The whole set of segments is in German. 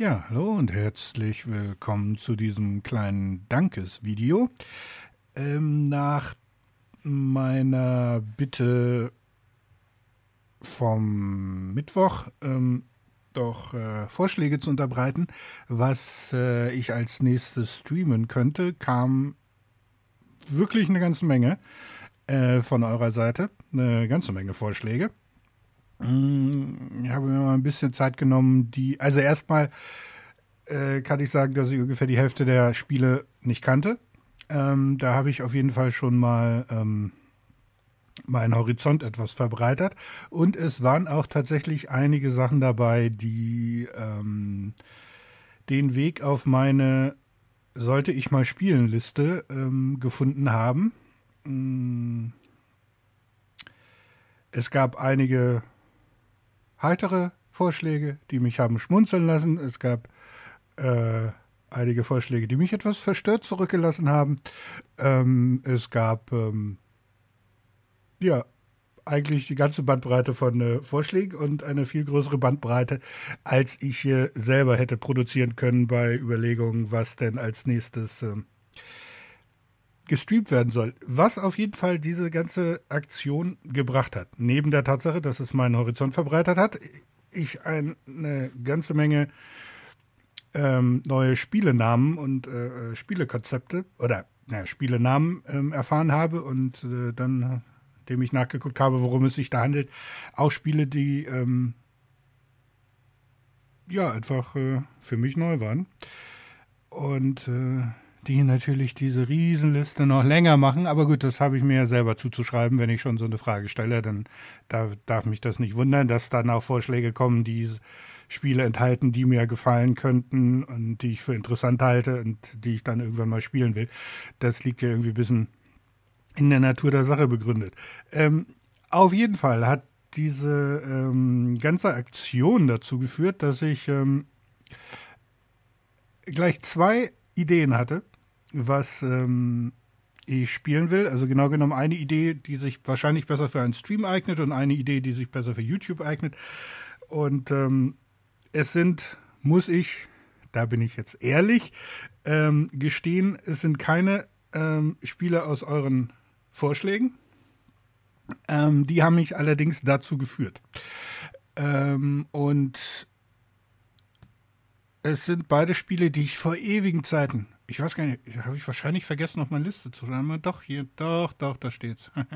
Ja, hallo und herzlich willkommen zu diesem kleinen Dankesvideo. Ähm, nach meiner Bitte vom Mittwoch ähm, doch äh, Vorschläge zu unterbreiten, was äh, ich als nächstes streamen könnte, kam wirklich eine ganze Menge äh, von eurer Seite, eine ganze Menge Vorschläge. Mm, ich habe mir mal ein bisschen Zeit genommen, die. Also erstmal äh, kann ich sagen, dass ich ungefähr die Hälfte der Spiele nicht kannte. Ähm, da habe ich auf jeden Fall schon mal ähm, meinen Horizont etwas verbreitert. Und es waren auch tatsächlich einige Sachen dabei, die ähm, den Weg auf meine sollte ich mal spielen Liste ähm, gefunden haben. Mm. Es gab einige heitere Vorschläge, die mich haben schmunzeln lassen. Es gab äh, einige Vorschläge, die mich etwas verstört zurückgelassen haben. Ähm, es gab ähm, ja eigentlich die ganze Bandbreite von äh, Vorschlägen und eine viel größere Bandbreite, als ich äh, selber hätte produzieren können bei Überlegungen, was denn als nächstes ähm, gestreamt werden soll. Was auf jeden Fall diese ganze Aktion gebracht hat. Neben der Tatsache, dass es meinen Horizont verbreitert hat, ich eine ganze Menge ähm, neue Spielenamen und äh, äh, Spielekonzepte oder naja, Spielenamen ähm, erfahren habe und äh, dann, dem ich nachgeguckt habe, worum es sich da handelt, auch Spiele, die ähm, ja einfach äh, für mich neu waren. Und äh, die natürlich diese Riesenliste noch länger machen. Aber gut, das habe ich mir ja selber zuzuschreiben, wenn ich schon so eine Frage stelle. Dann darf, darf mich das nicht wundern, dass dann auch Vorschläge kommen, die Spiele enthalten, die mir gefallen könnten und die ich für interessant halte und die ich dann irgendwann mal spielen will. Das liegt ja irgendwie ein bisschen in der Natur der Sache begründet. Ähm, auf jeden Fall hat diese ähm, ganze Aktion dazu geführt, dass ich ähm, gleich zwei Ideen hatte was ähm, ich spielen will. Also genau genommen eine Idee, die sich wahrscheinlich besser für einen Stream eignet und eine Idee, die sich besser für YouTube eignet. Und ähm, es sind, muss ich, da bin ich jetzt ehrlich, ähm, gestehen, es sind keine ähm, Spiele aus euren Vorschlägen. Ähm, die haben mich allerdings dazu geführt. Ähm, und es sind beide Spiele, die ich vor ewigen Zeiten ich weiß gar nicht, habe ich wahrscheinlich vergessen, auf meine Liste zu schreiben. Doch, hier, doch, doch, da steht's.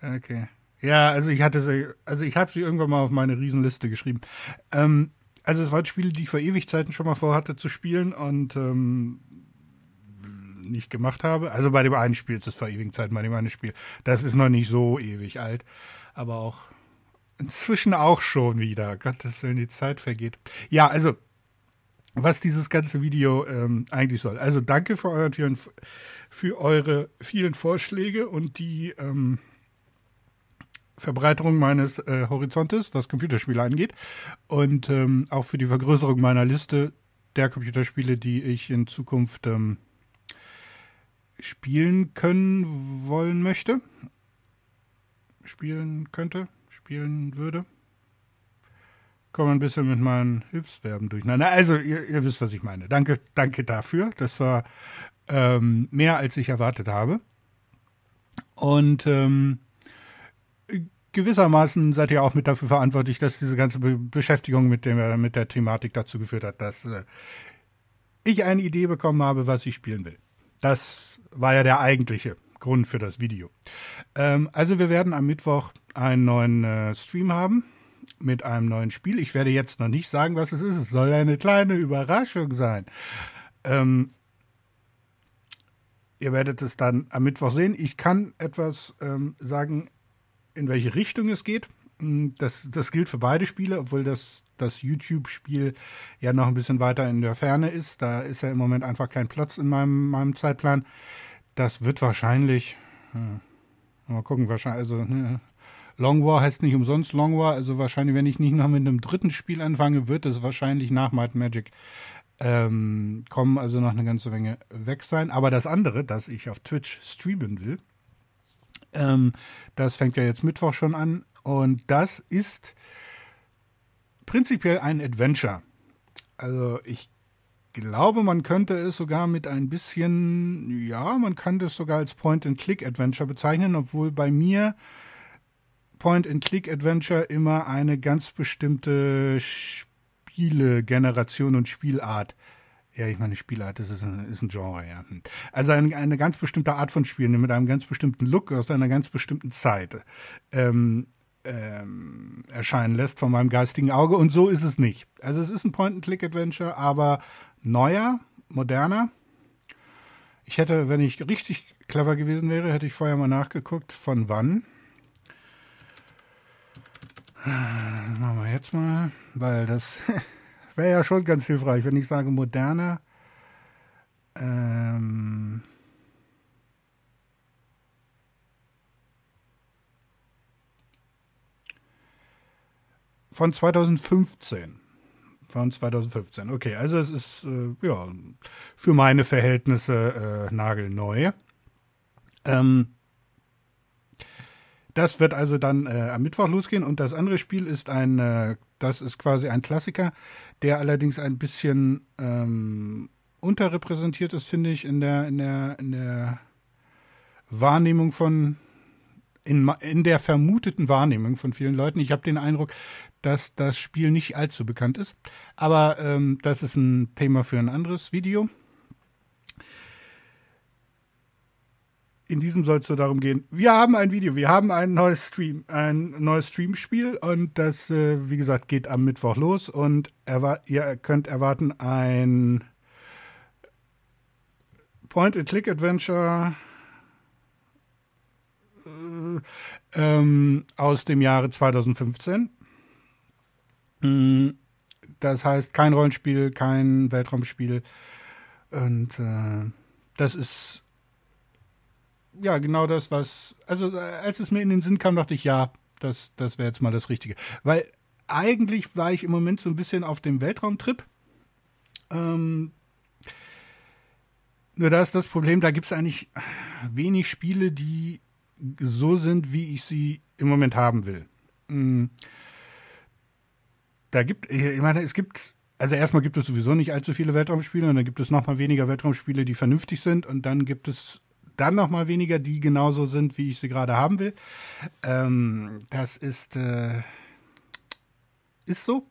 okay. Ja, also ich hatte sie, also ich habe sie irgendwann mal auf meine Riesenliste geschrieben. Ähm, also es waren Spiele, die ich vor Ewigkeiten schon mal vorhatte zu spielen und ähm, nicht gemacht habe. Also bei dem einen Spiel ist es vor Ewigkeiten, bei dem einen Spiel. Das ist noch nicht so ewig alt, aber auch inzwischen auch schon wieder. Gottes Willen, die Zeit vergeht. Ja, also was dieses ganze Video ähm, eigentlich soll. Also danke für, euren, für eure vielen Vorschläge und die ähm, Verbreiterung meines äh, Horizontes, was Computerspiele angeht, und ähm, auch für die Vergrößerung meiner Liste der Computerspiele, die ich in Zukunft ähm, spielen können wollen möchte, spielen könnte, spielen würde komme ein bisschen mit meinen Hilfsverben durcheinander. Also, ihr, ihr, wisst, was ich meine. Danke, danke dafür. Das war ähm, mehr, als ich erwartet habe. Und ähm, gewissermaßen seid ihr auch mit dafür verantwortlich, dass diese ganze Be Beschäftigung mit, dem, mit der Thematik dazu geführt hat, dass äh, ich eine Idee bekommen habe, was ich spielen will. Das war ja der eigentliche Grund für das Video. Ähm, also wir werden am Mittwoch einen neuen äh, Stream haben mit einem neuen Spiel. Ich werde jetzt noch nicht sagen, was es ist. Es soll eine kleine Überraschung sein. Ähm, ihr werdet es dann am Mittwoch sehen. Ich kann etwas ähm, sagen, in welche Richtung es geht. Hm, das, das gilt für beide Spiele, obwohl das, das YouTube-Spiel ja noch ein bisschen weiter in der Ferne ist. Da ist ja im Moment einfach kein Platz in meinem, meinem Zeitplan. Das wird wahrscheinlich. Hm, mal gucken, wahrscheinlich, also ne, Long War heißt nicht umsonst Long War, also wahrscheinlich, wenn ich nicht noch mit einem dritten Spiel anfange, wird es wahrscheinlich nach Might Magic ähm, kommen, also noch eine ganze Menge weg sein. Aber das andere, das ich auf Twitch streamen will, ähm, das fängt ja jetzt Mittwoch schon an und das ist prinzipiell ein Adventure. Also ich glaube, man könnte es sogar mit ein bisschen, ja, man kann das sogar als Point-and-Click-Adventure bezeichnen, obwohl bei mir Point-and-Click-Adventure immer eine ganz bestimmte Spielegeneration und Spielart. Ja, ich meine, Spielart ist, ein, ist ein Genre, ja. Hm. Also ein, eine ganz bestimmte Art von Spielen mit einem ganz bestimmten Look aus einer ganz bestimmten Zeit ähm, ähm, erscheinen lässt von meinem geistigen Auge. Und so ist es nicht. Also es ist ein Point-and-Click-Adventure, aber neuer, moderner. Ich hätte, wenn ich richtig clever gewesen wäre, hätte ich vorher mal nachgeguckt, von wann machen wir jetzt mal, weil das wäre ja schon ganz hilfreich, wenn ich sage moderner. Ähm von 2015. Von 2015. Okay, also es ist äh, ja für meine Verhältnisse äh, nagelneu. Ähm, das wird also dann äh, am Mittwoch losgehen und das andere Spiel ist ein, äh, das ist quasi ein Klassiker, der allerdings ein bisschen ähm, unterrepräsentiert ist, finde ich, in der, in der, in der Wahrnehmung von, in, in der vermuteten Wahrnehmung von vielen Leuten. Ich habe den Eindruck, dass das Spiel nicht allzu bekannt ist, aber ähm, das ist ein Thema für ein anderes Video. in diesem soll es so darum gehen, wir haben ein Video, wir haben ein neues Stream, ein neues Streamspiel und das, äh, wie gesagt, geht am Mittwoch los und ihr könnt erwarten ein Point-and-Click-Adventure äh, ähm, aus dem Jahre 2015. Mm, das heißt, kein Rollenspiel, kein Weltraumspiel und äh, das ist ja, genau das, was. Also, äh, als es mir in den Sinn kam, dachte ich, ja, das, das wäre jetzt mal das Richtige. Weil eigentlich war ich im Moment so ein bisschen auf dem Weltraumtrip. Ähm, nur da ist das Problem, da gibt es eigentlich wenig Spiele, die so sind, wie ich sie im Moment haben will. Hm. Da gibt, äh, ich meine, es gibt, also erstmal gibt es sowieso nicht allzu viele Weltraumspiele und dann gibt es nochmal weniger Weltraumspiele, die vernünftig sind und dann gibt es dann nochmal weniger, die genauso sind, wie ich sie gerade haben will. Ähm, das ist, äh, ist so.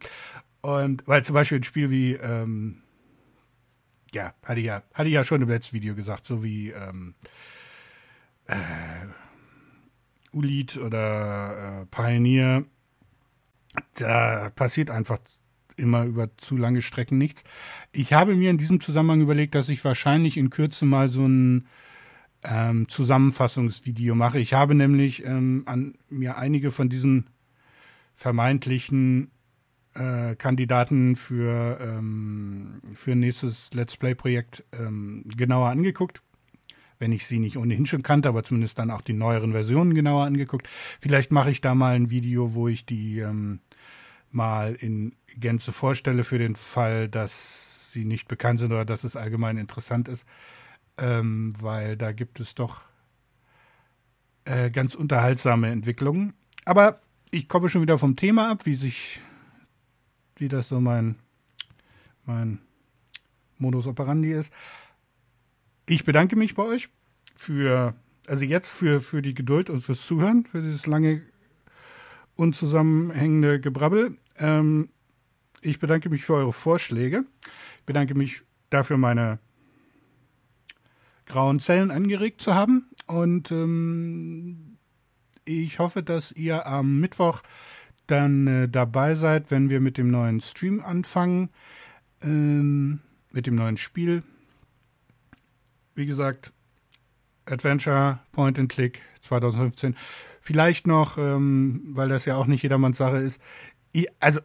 Und weil zum Beispiel ein Spiel wie, ähm, ja, hatte ich ja, hatte ich ja schon im letzten Video gesagt, so wie ähm, äh, Ulit oder äh, Pioneer, da passiert einfach immer über zu lange Strecken nichts. Ich habe mir in diesem Zusammenhang überlegt, dass ich wahrscheinlich in Kürze mal so ein ähm, Zusammenfassungsvideo mache. Ich habe nämlich ähm, an mir einige von diesen vermeintlichen äh, Kandidaten für, ähm, für nächstes Let's Play-Projekt ähm, genauer angeguckt. Wenn ich sie nicht ohnehin schon kannte, aber zumindest dann auch die neueren Versionen genauer angeguckt. Vielleicht mache ich da mal ein Video, wo ich die ähm, mal in Gänze vorstelle, für den Fall, dass sie nicht bekannt sind oder dass es allgemein interessant ist ähm, weil da gibt es doch äh, ganz unterhaltsame Entwicklungen. Aber ich komme schon wieder vom Thema ab, wie sich, wie das so mein, mein Modus operandi ist. Ich bedanke mich bei euch für, also jetzt für, für die Geduld und fürs Zuhören, für dieses lange unzusammenhängende Gebrabbel. Ähm, ich bedanke mich für eure Vorschläge. Ich bedanke mich dafür meine grauen Zellen angeregt zu haben. Und ähm, ich hoffe, dass ihr am Mittwoch dann äh, dabei seid, wenn wir mit dem neuen Stream anfangen, ähm, mit dem neuen Spiel. Wie gesagt, Adventure Point and Click 2015. Vielleicht noch, ähm, weil das ja auch nicht jedermanns Sache ist. Ich, also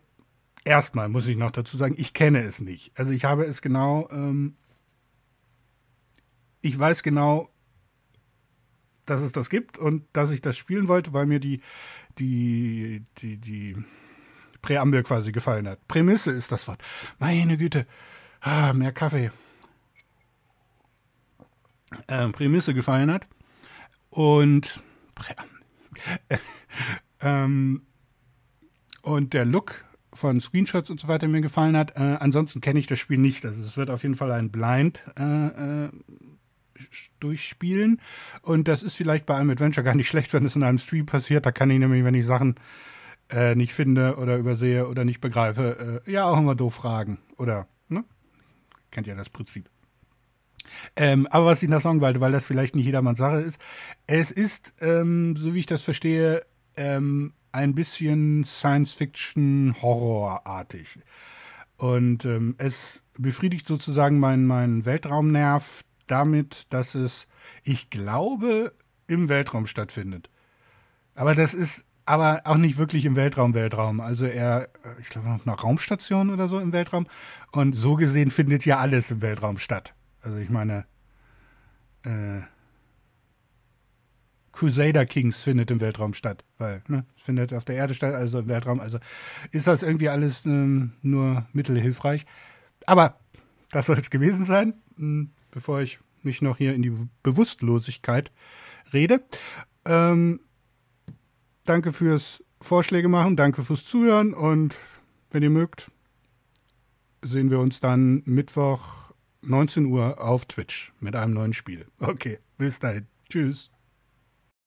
erstmal muss ich noch dazu sagen, ich kenne es nicht. Also ich habe es genau ähm, ich weiß genau, dass es das gibt und dass ich das spielen wollte, weil mir die, die, die, die Präambel quasi gefallen hat. Prämisse ist das Wort. Meine Güte. Ah, mehr Kaffee. Ähm, Prämisse gefallen hat. Und ähm, und der Look von Screenshots und so weiter mir gefallen hat. Äh, ansonsten kenne ich das Spiel nicht. Also es wird auf jeden Fall ein Blind äh, äh durchspielen. Und das ist vielleicht bei einem Adventure gar nicht schlecht, wenn es in einem Stream passiert. Da kann ich nämlich, wenn ich Sachen äh, nicht finde oder übersehe oder nicht begreife, äh, ja, auch immer doof fragen. Oder, ne? Kennt ja das Prinzip. Ähm, aber was ich nach sagen wollte, weil das vielleicht nicht jedermanns Sache ist, es ist, ähm, so wie ich das verstehe, ähm, ein bisschen Science-Fiction-Horror-artig. Und ähm, es befriedigt sozusagen meinen mein Weltraumnerv, damit, dass es, ich glaube, im Weltraum stattfindet. Aber das ist aber auch nicht wirklich im Weltraum, Weltraum. Also er, äh, ich glaube, auf einer Raumstation oder so im Weltraum. Und so gesehen findet ja alles im Weltraum statt. Also ich meine, äh, Crusader Kings findet im Weltraum statt, weil ne, es findet auf der Erde statt, also im Weltraum. Also ist das irgendwie alles ähm, nur mittelhilfreich. Aber das soll es gewesen sein, hm, bevor ich mich noch hier in die Bewusstlosigkeit rede. Ähm, danke fürs Vorschläge machen, danke fürs Zuhören und wenn ihr mögt, sehen wir uns dann Mittwoch 19 Uhr auf Twitch mit einem neuen Spiel. Okay, bis dahin. Tschüss.